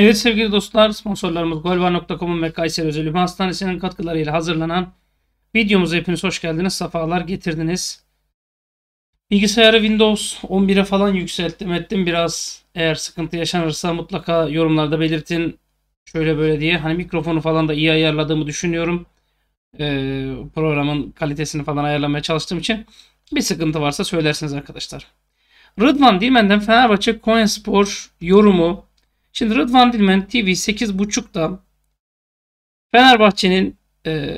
Evet sevgili dostlar sponsorlarımız golvar.com'un ve Kayseri Özel Ülme Hastanesi'nin katkılarıyla hazırlanan videomuza hepiniz hoş geldiniz. Safalar getirdiniz. Bilgisayarı Windows 11'e falan yükselttim ettim biraz. Eğer sıkıntı yaşanırsa mutlaka yorumlarda belirtin. Şöyle böyle diye. Hani mikrofonu falan da iyi ayarladığımı düşünüyorum. Ee, programın kalitesini falan ayarlamaya çalıştığım için. Bir sıkıntı varsa söylersiniz arkadaşlar. Rıdvan Dilmen'den Fenerbahçe Konyaspor yorumu Şimdi Rıdvan Dilmen TV 8.30'da Fenerbahçe'nin e,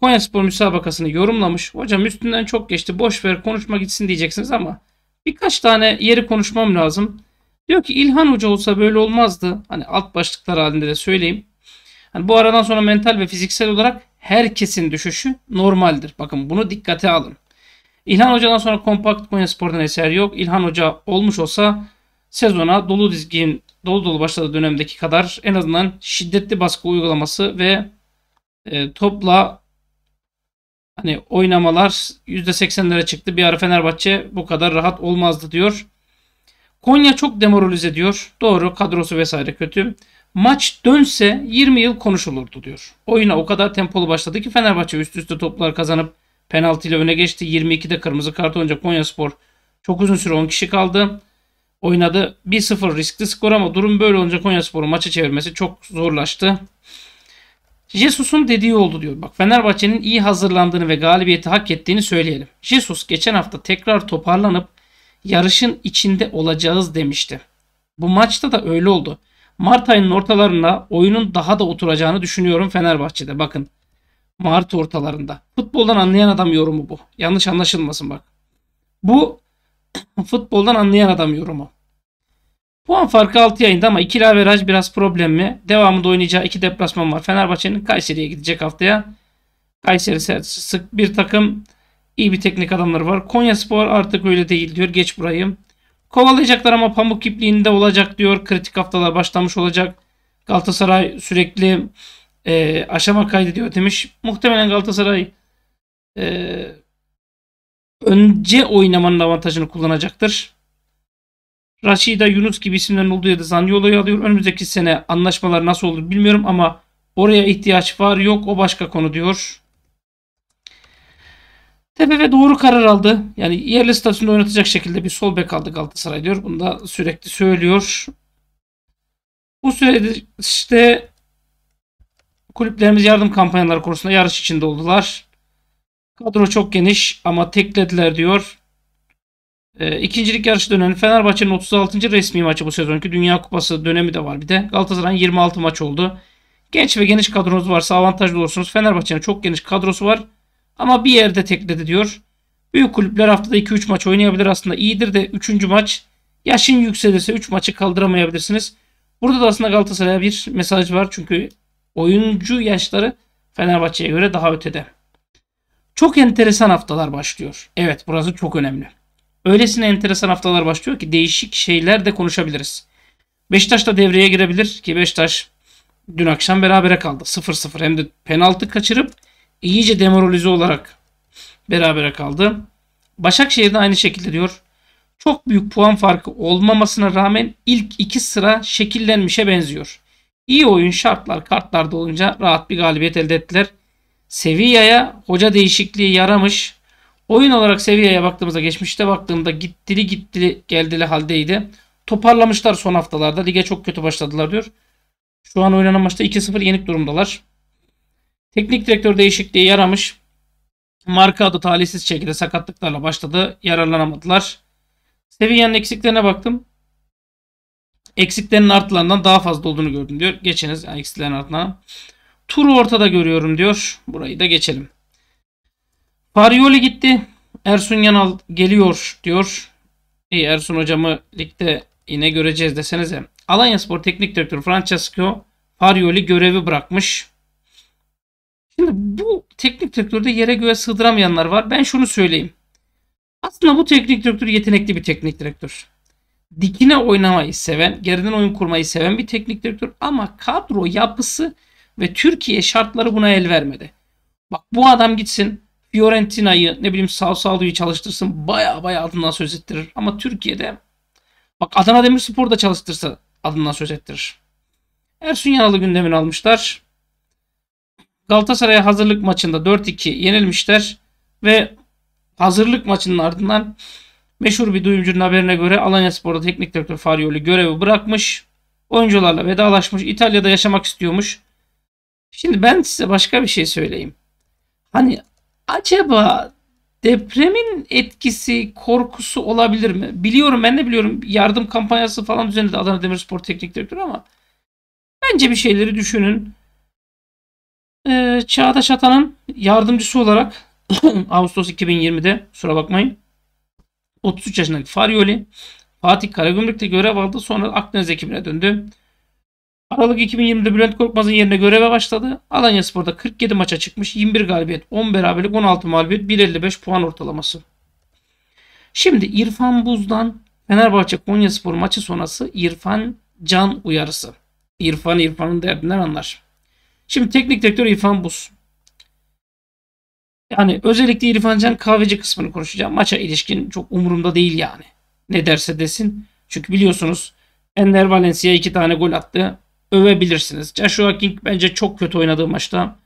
Konyaspor müsabakasını yorumlamış. Hocam üstünden çok geçti. Boş ver konuşma gitsin diyeceksiniz ama birkaç tane yeri konuşmam lazım. Diyor ki İlhan Hoca olsa böyle olmazdı. Hani alt başlıklar halinde de söyleyeyim. Hani bu aradan sonra mental ve fiziksel olarak herkesin düşüşü normaldir. Bakın bunu dikkate alın. İlhan Hoca'dan sonra kompakt Konya Spor'dan eser yok. İlhan Hoca olmuş olsa sezona dolu dizgin dolu dolu başladığı dönemdeki kadar en azından şiddetli baskı uygulaması ve e, topla hani oynamalar %80'lere çıktı. Bir ara Fenerbahçe bu kadar rahat olmazdı diyor. Konya çok demoralize diyor Doğru kadrosu vesaire kötü. Maç dönse 20 yıl konuşulurdu diyor. Oyuna o kadar tempolu başladı ki Fenerbahçe üst üste toplar kazanıp penaltıyla öne geçti. 22'de kırmızı kart olunca Konya Spor çok uzun süre 10 kişi kaldı oynadı. 1-0 riskli skor ama durum böyle olunca Konyaspor'un maçı çevirmesi çok zorlaştı. Jesus'un dediği oldu diyor. Bak Fenerbahçe'nin iyi hazırlandığını ve galibiyeti hak ettiğini söyleyelim. Jesus geçen hafta tekrar toparlanıp yarışın içinde olacağız demişti. Bu maçta da öyle oldu. Mart ayının ortalarında oyunun daha da oturacağını düşünüyorum Fenerbahçe'de. Bakın Mart ortalarında. Futboldan anlayan adam yorumu bu. Yanlış anlaşılmasın bak. Bu Futboldan anlayan adam yorumu. Puan farkı 6 yayında ama ikili averaj biraz problemli. Devamında oynayacağı iki deplasman var. Fenerbahçe'nin Kayseri'ye gidecek haftaya. Kayseri sık bir takım iyi bir teknik adamları var. Konya Spor artık öyle değil diyor. Geç burayı. Kovalayacaklar ama pamuk ipliğinde olacak diyor. Kritik haftalar başlamış olacak. Galatasaray sürekli e, aşama kaydediyor demiş. Muhtemelen Galatasaray e, önce oynamanın avantajını kullanacaktır. Rashida Yunus gibi isimlerin olduğu yerde Zaniolo'yu alıyor. Önümüzdeki sene anlaşmalar nasıl olur bilmiyorum ama oraya ihtiyaç var yok o başka konu diyor. TFF doğru karar aldı. Yani yerli statüsünde oynatacak şekilde bir sol bek aldı Galatasaray diyor. Bunu da sürekli söylüyor. Bu süreçte işte kulüplerimiz yardım kampanyaları konusunda yarış içinde oldular. Kadro çok geniş ama teklediler diyor. E, ikincilik yarışı dönemi Fenerbahçe'nin 36. resmi maçı bu sezonki Dünya Kupası dönemi de var bir de. Galatasaray'ın 26 maç oldu. Genç ve geniş kadronuz varsa avantajlı olursunuz. Fenerbahçe'nin çok geniş kadrosu var ama bir yerde tekledi diyor. Büyük kulüpler haftada 2-3 maç oynayabilir aslında iyidir de 3. maç yaşın yükselirse 3 maçı kaldıramayabilirsiniz. Burada da aslında Galatasaray'a bir mesaj var çünkü oyuncu yaşları Fenerbahçe'ye göre daha ötede. Çok enteresan haftalar başlıyor. Evet burası çok önemli. Öylesine enteresan haftalar başlıyor ki değişik şeyler de konuşabiliriz. Beşiktaş da devreye girebilir ki Beşiktaş dün akşam berabere kaldı. 0-0 hem de penaltı kaçırıp iyice demoralize olarak berabere kaldı. Başakşehir de aynı şekilde diyor. Çok büyük puan farkı olmamasına rağmen ilk iki sıra şekillenmişe benziyor. İyi oyun şartlar kartlarda olunca rahat bir galibiyet elde ettiler. Sevilla'ya hoca değişikliği yaramış. Oyun olarak Sevilla'ya baktığımızda geçmişte baktığımda gittili gittili geldili haldeydi. Toparlamışlar son haftalarda. Lige çok kötü başladılar diyor. Şu an oynanan maçta 2-0 yenik durumdalar. Teknik direktör değişikliği yaramış. Marka adı talihsiz şekilde sakatlıklarla başladı. Yararlanamadılar. Sevilla'nın eksiklerine baktım. Eksiklerin artılarından daha fazla olduğunu gördüm diyor. Geçiniz yani eksiklerin artlarından. Turu ortada görüyorum diyor. Burayı da geçelim. Farioli gitti. Ersun Yanal geliyor diyor. İyi Ersun hocamı ligde yine göreceğiz desenize. Alanya Spor Teknik Direktörü Francesco Farioli görevi bırakmış. Şimdi bu teknik direktörde yere göğe sığdıramayanlar var. Ben şunu söyleyeyim. Aslında bu teknik direktör yetenekli bir teknik direktör. Dikine oynamayı seven, geriden oyun kurmayı seven bir teknik direktör ama kadro yapısı ve Türkiye şartları buna el vermedi. Bak bu adam gitsin Fiorentina'yı ne bileyim sağ Salsao'yu çalıştırsın baya baya adından söz ettirir. Ama Türkiye'de bak Adana Demirspor'da çalıştırsa adından söz ettirir. Ersun Yanal'ı gündemini almışlar. Galatasaray'a hazırlık maçında 4-2 yenilmişler ve hazırlık maçının ardından meşhur bir duyumcunun haberine göre Alanya Spor'da teknik direktör Farioli görevi bırakmış. Oyuncularla vedalaşmış. İtalya'da yaşamak istiyormuş. Şimdi ben size başka bir şey söyleyeyim. Hani acaba depremin etkisi, korkusu olabilir mi? Biliyorum ben de biliyorum yardım kampanyası falan düzenledi Adana Demirspor Teknik Direktörü ama bence bir şeyleri düşünün. Ee, Çağdaş Atan'ın yardımcısı olarak Ağustos 2020'de kusura bakmayın 33 yaşındaki Farioli Fatih Karagümrük'te görev aldı sonra Akdeniz ekibine döndü. Aralık 2020'de Bülent Korkmaz'ın yerine göreve başladı. Alanya Spor'da 47 maça çıkmış. 21 galibiyet, 10 beraberlik, 16 mağlubiyet, 1.55 puan ortalaması. Şimdi İrfan Buz'dan Fenerbahçe Konya Spor maçı sonrası İrfan Can uyarısı. İrfan İrfan'ın derdinden anlar. Şimdi teknik direktör İrfan Buz. Yani özellikle İrfan Can kahveci kısmını konuşacağım. Maça ilişkin çok umurumda değil yani. Ne derse desin. Çünkü biliyorsunuz Ender Valencia iki tane gol attı övebilirsiniz. Joshua King bence çok kötü oynadığı maçta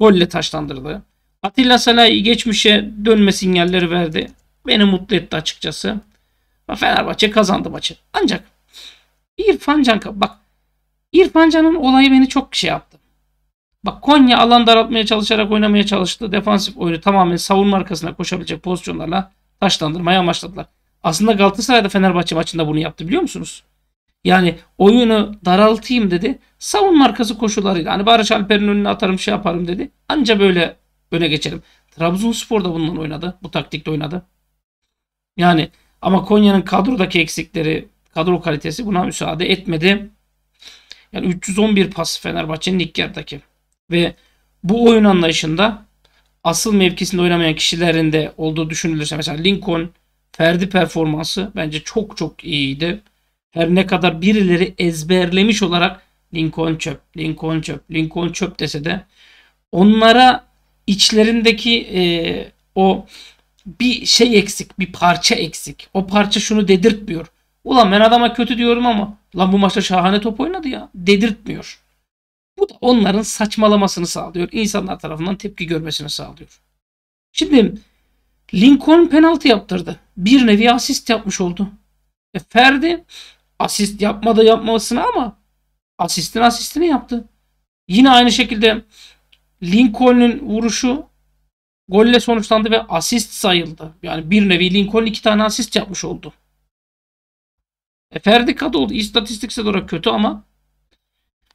golle taşlandırdı. Atilla Salah'ı geçmişe dönme sinyalleri verdi. Beni mutlu etti açıkçası. Fenerbahçe kazandı maçı. Ancak İrfan Can bak İrfan Can'ın olayı beni çok şey yaptı. Bak Konya alan daraltmaya çalışarak oynamaya çalıştı. Defansif oyunu tamamen savunma arkasına koşabilecek pozisyonlarla taşlandırmaya amaçladılar. Aslında Galatasaray'da Fenerbahçe maçında bunu yaptı biliyor musunuz? Yani oyunu daraltayım dedi. Savunma arkası koşularıyla. Hani Barış Alper'in önüne atarım şey yaparım dedi. Anca böyle öne geçelim. Trabzonspor da bundan oynadı. Bu taktikte oynadı. Yani ama Konya'nın kadrodaki eksikleri, kadro kalitesi buna müsaade etmedi. Yani 311 pas Fenerbahçe'nin ilk yarıdaki. Ve bu oyun anlayışında asıl mevkisinde oynamayan kişilerin de olduğu düşünülürse mesela Lincoln Ferdi performansı bence çok çok iyiydi. Her ne kadar birileri ezberlemiş olarak Lincoln çöp, Lincoln çöp, Lincoln çöp dese de onlara içlerindeki e, o bir şey eksik, bir parça eksik. O parça şunu dedirtmiyor. Ulan ben adama kötü diyorum ama lan bu maçta şahane top oynadı ya. Dedirtmiyor. Bu da onların saçmalamasını sağlıyor. İnsanlar tarafından tepki görmesini sağlıyor. Şimdi Lincoln penaltı yaptırdı. Bir nevi asist yapmış oldu. E Ferdi Asist yapmadı yapmasına ama asistin asistini yaptı. Yine aynı şekilde Lincoln'un vuruşu golle sonuçlandı ve asist sayıldı. Yani bir nevi Lincoln iki tane asist yapmış oldu. E, Ferdi Kadıoğlu istatistiksel olarak kötü ama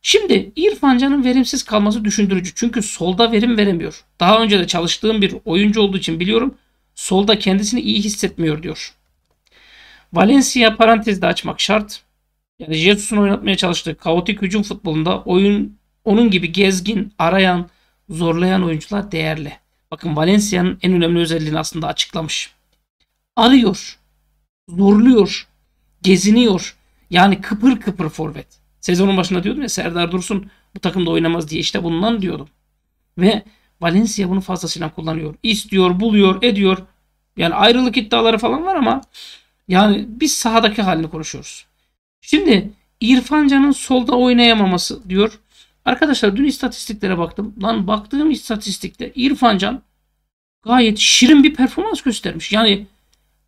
Şimdi İrfan Can'ın verimsiz kalması düşündürücü. Çünkü solda verim veremiyor. Daha önce de çalıştığım bir oyuncu olduğu için biliyorum. Solda kendisini iyi hissetmiyor diyor. Valencia parantezde açmak şart. Yani Jesus'un oynatmaya çalıştığı kaotik hücum futbolunda oyun onun gibi gezgin, arayan, zorlayan oyuncular değerli. Bakın Valencia'nın en önemli özelliğini aslında açıklamış. Arıyor, zorluyor, geziniyor. Yani kıpır kıpır forvet. Sezonun başında diyordum ya Serdar Dursun bu takımda oynamaz diye işte bundan diyordum. Ve Valencia bunu fazlasıyla kullanıyor. İstiyor, buluyor, ediyor. Yani ayrılık iddiaları falan var ama yani biz sahadaki halini konuşuyoruz. Şimdi İrfancan'ın solda oynayamaması diyor. Arkadaşlar dün istatistiklere baktım. Lan baktığım istatistikte İrfancan gayet şirin bir performans göstermiş. Yani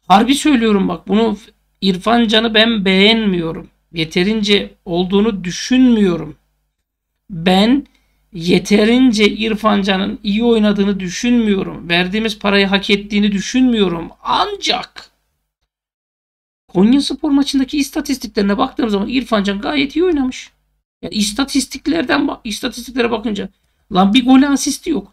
harbi söylüyorum bak bunu İrfancan'ı ben beğenmiyorum. Yeterince olduğunu düşünmüyorum. Ben yeterince İrfancan'ın iyi oynadığını düşünmüyorum. Verdiğimiz parayı hak ettiğini düşünmüyorum. Ancak Konya Spor maçındaki istatistiklerine baktığım zaman İrfan Can gayet iyi oynamış. Yani istatistiklerden bak, istatistiklere bakınca lan bir gole asisti yok.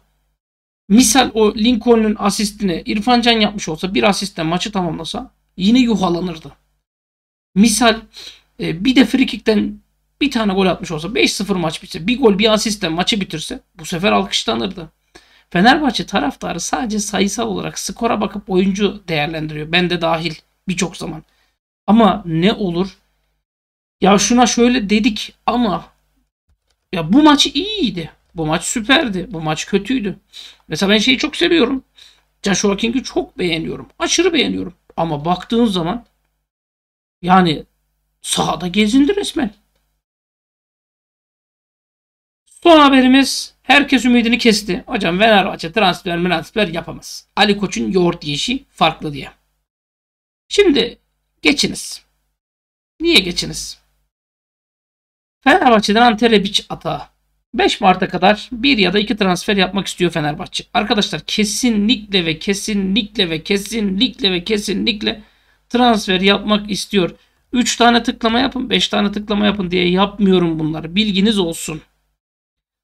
Misal o Lincoln'un asistini İrfan Can yapmış olsa bir asistle maçı tamamlasa yine yuhalanırdı. Misal e, bir de frikikten bir tane gol atmış olsa 5-0 maç bitse bir gol bir asistle maçı bitirse bu sefer alkışlanırdı. Fenerbahçe taraftarı sadece sayısal olarak skora bakıp oyuncu değerlendiriyor. Ben de dahil birçok zaman. Ama ne olur? Ya şuna şöyle dedik ama ya bu maç iyiydi. Bu maç süperdi. Bu maç kötüydü. Mesela ben şeyi çok seviyorum. Joshua King'i çok beğeniyorum. Aşırı beğeniyorum. Ama baktığın zaman yani sahada gezindi resmen. Son haberimiz herkes ümidini kesti. Hocam Fenerbahçe transfer transfer yapamaz. Ali Koç'un yoğurt yiyişi farklı diye. Şimdi Geçiniz. Niye geçiniz? Fenerbahçe'den Anterebiç Ata, 5 Mart'a kadar bir ya da iki transfer yapmak istiyor Fenerbahçe. Arkadaşlar kesinlikle ve kesinlikle ve kesinlikle ve kesinlikle transfer yapmak istiyor. 3 tane tıklama yapın 5 tane tıklama yapın diye yapmıyorum bunları. Bilginiz olsun.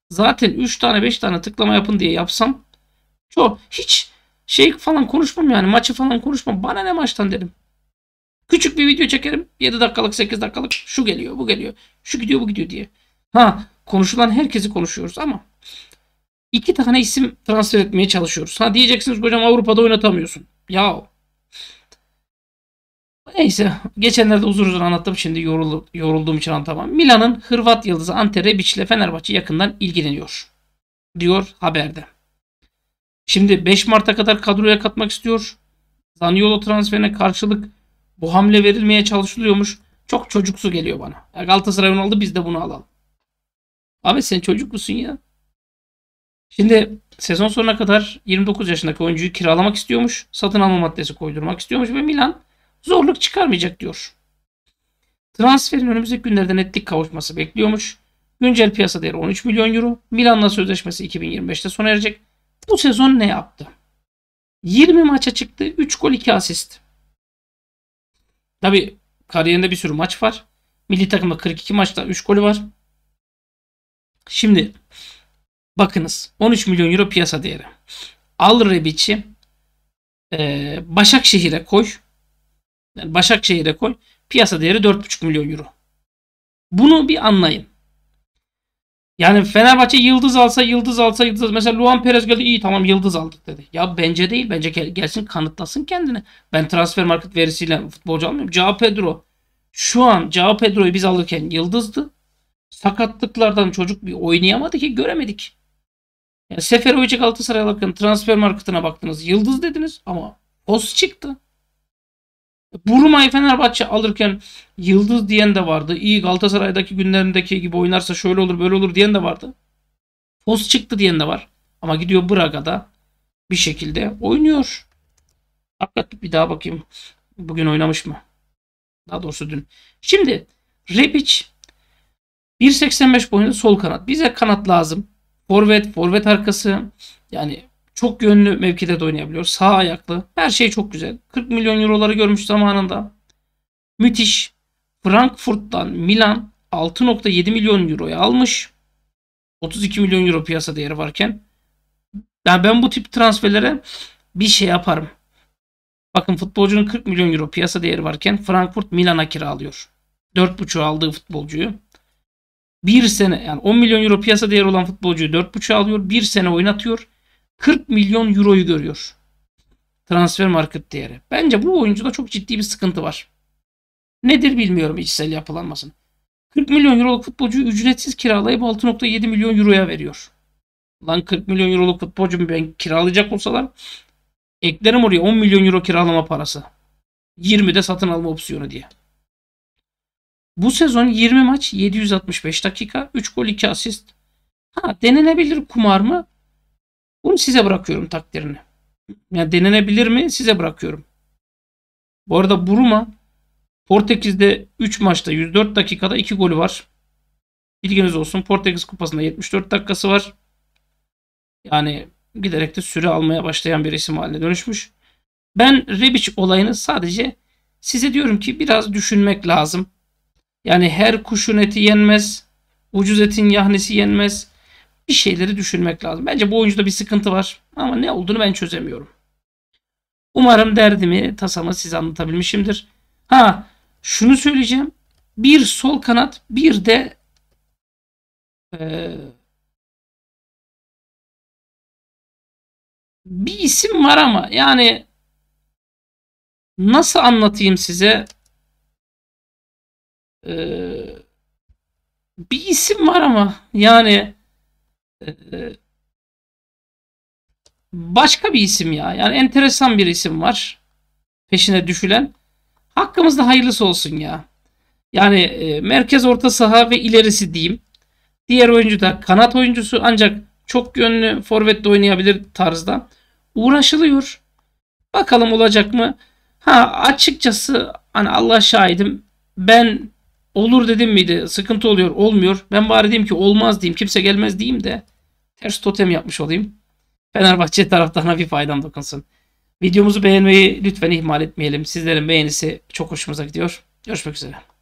Zaten 3 tane 5 tane tıklama yapın diye yapsam çok hiç şey falan konuşmam yani maçı falan konuşmam. Bana ne maçtan dedim? Küçük bir video çekerim. 7 dakikalık 8 dakikalık şu geliyor bu geliyor. Şu gidiyor bu gidiyor diye. Ha konuşulan herkesi konuşuyoruz ama iki tane isim transfer etmeye çalışıyoruz. Ha diyeceksiniz hocam Avrupa'da oynatamıyorsun. Ya Neyse geçenlerde uzun uzun anlattım şimdi yoruldu, yorulduğum için anlatamam. Milan'ın Hırvat yıldızı Ante Rebic ile Fenerbahçe yakından ilgileniyor diyor haberde. Şimdi 5 Mart'a kadar kadroya katmak istiyor. Zaniolo transferine karşılık bu hamle verilmeye çalışılıyormuş. Çok çocuksu geliyor bana. Ya Galatasaray'ın aldı biz de bunu alalım. Abi sen çocuk musun ya? Şimdi sezon sonuna kadar 29 yaşındaki oyuncuyu kiralamak istiyormuş. Satın alma maddesi koydurmak istiyormuş ve Milan zorluk çıkarmayacak diyor. Transferin önümüzdeki günlerde netlik kavuşması bekliyormuş. Güncel piyasa değeri 13 milyon euro. Milan'la sözleşmesi 2025'te sona erecek. Bu sezon ne yaptı? 20 maça çıktı. 3 gol 2 asist. Tabi kariyerinde bir sürü maç var. Milli takımda 42 maçta 3 golü var. Şimdi bakınız 13 milyon euro piyasa değeri. Al Rebic'i e, Başakşehir'e koy. Yani Başakşehir'e koy. Piyasa değeri 4,5 milyon euro. Bunu bir anlayın. Yani Fenerbahçe yıldız alsa yıldız alsa yıldız alsa. Mesela Luan Perez geldi iyi tamam yıldız aldık dedi. Ya bence değil. Bence gelsin kanıtlasın kendini. Ben transfer market verisiyle futbolcu almıyorum. Cao Pedro. Şu an Cao Pedro'yu biz alırken yıldızdı. Sakatlıklardan çocuk bir oynayamadı ki göremedik. Yani Seferovic'e Galatasaray alırken transfer marketine baktınız yıldız dediniz ama os çıktı. Buruma'yı Fenerbahçe alırken yıldız diyen de vardı. İyi Galatasaray'daki günlerindeki gibi oynarsa şöyle olur böyle olur diyen de vardı. Fos çıktı diyen de var. Ama gidiyor Braga'da bir şekilde oynuyor. Hakikaten bir daha bakayım. Bugün oynamış mı? Daha doğrusu dün. Şimdi Rebic 1.85 boyunda sol kanat. Bize kanat lazım. Forvet, forvet arkası. Yani çok yönlü mevkide de oynayabiliyor. Sağ ayaklı. Her şey çok güzel. 40 milyon euroları görmüş zamanında. Müthiş. Frankfurt'tan Milan 6.7 milyon euroya almış. 32 milyon euro piyasa değeri varken. Yani ben bu tip transferlere bir şey yaparım. Bakın futbolcunun 40 milyon euro piyasa değeri varken Frankfurt Milan'a kiralıyor. 4.5'a aldığı futbolcuyu. Bir sene yani 10 milyon euro piyasa değeri olan futbolcuyu 4.5'a alıyor. Bir sene oynatıyor. 40 milyon euroyu görüyor. Transfer market değeri. Bence bu oyuncuda çok ciddi bir sıkıntı var. Nedir bilmiyorum içsel yapılanmasını. 40 milyon euroluk futbolcuyu ücretsiz kiralayıp 6.7 milyon euroya veriyor. Lan 40 milyon euroluk futbolcumu ben kiralayacak olsalar eklerim oraya 10 milyon euro kiralama parası. 20 de satın alma opsiyonu diye. Bu sezon 20 maç 765 dakika 3 gol 2 asist. Ha denenebilir kumar mı? Bunu size bırakıyorum takdirini. Yani denenebilir mi? Size bırakıyorum. Bu arada Buruma Portekiz'de 3 maçta 104 dakikada 2 golü var. Bilginiz olsun. Portekiz Kupası'nda 74 dakikası var. Yani giderek de süre almaya başlayan bir isim haline dönüşmüş. Ben Rebic olayını sadece size diyorum ki biraz düşünmek lazım. Yani her kuşun eti yenmez. Ucuz etin yahnesi yenmez bir şeyleri düşünmek lazım. Bence bu oyuncuda bir sıkıntı var ama ne olduğunu ben çözemiyorum. Umarım derdimi, tasama size anlatabilmişimdir. Ha, şunu söyleyeceğim. Bir sol kanat, bir de e, bir isim var ama yani nasıl anlatayım size? E, bir isim var ama yani başka bir isim ya. Yani enteresan bir isim var. Peşine düşülen. Hakkımızda hayırlısı olsun ya. Yani e, merkez orta saha ve ilerisi diyeyim. Diğer oyuncu da kanat oyuncusu ancak çok yönlü forvetle oynayabilir tarzda. Uğraşılıyor. Bakalım olacak mı? Ha açıkçası hani Allah şahidim ben olur dedim miydi sıkıntı oluyor olmuyor. Ben bari diyeyim ki olmaz diyeyim kimse gelmez diyeyim de ters totem yapmış olayım. Fenerbahçe taraftarına bir faydan dokunsun. Videomuzu beğenmeyi lütfen ihmal etmeyelim. Sizlerin beğenisi çok hoşumuza gidiyor. Görüşmek üzere.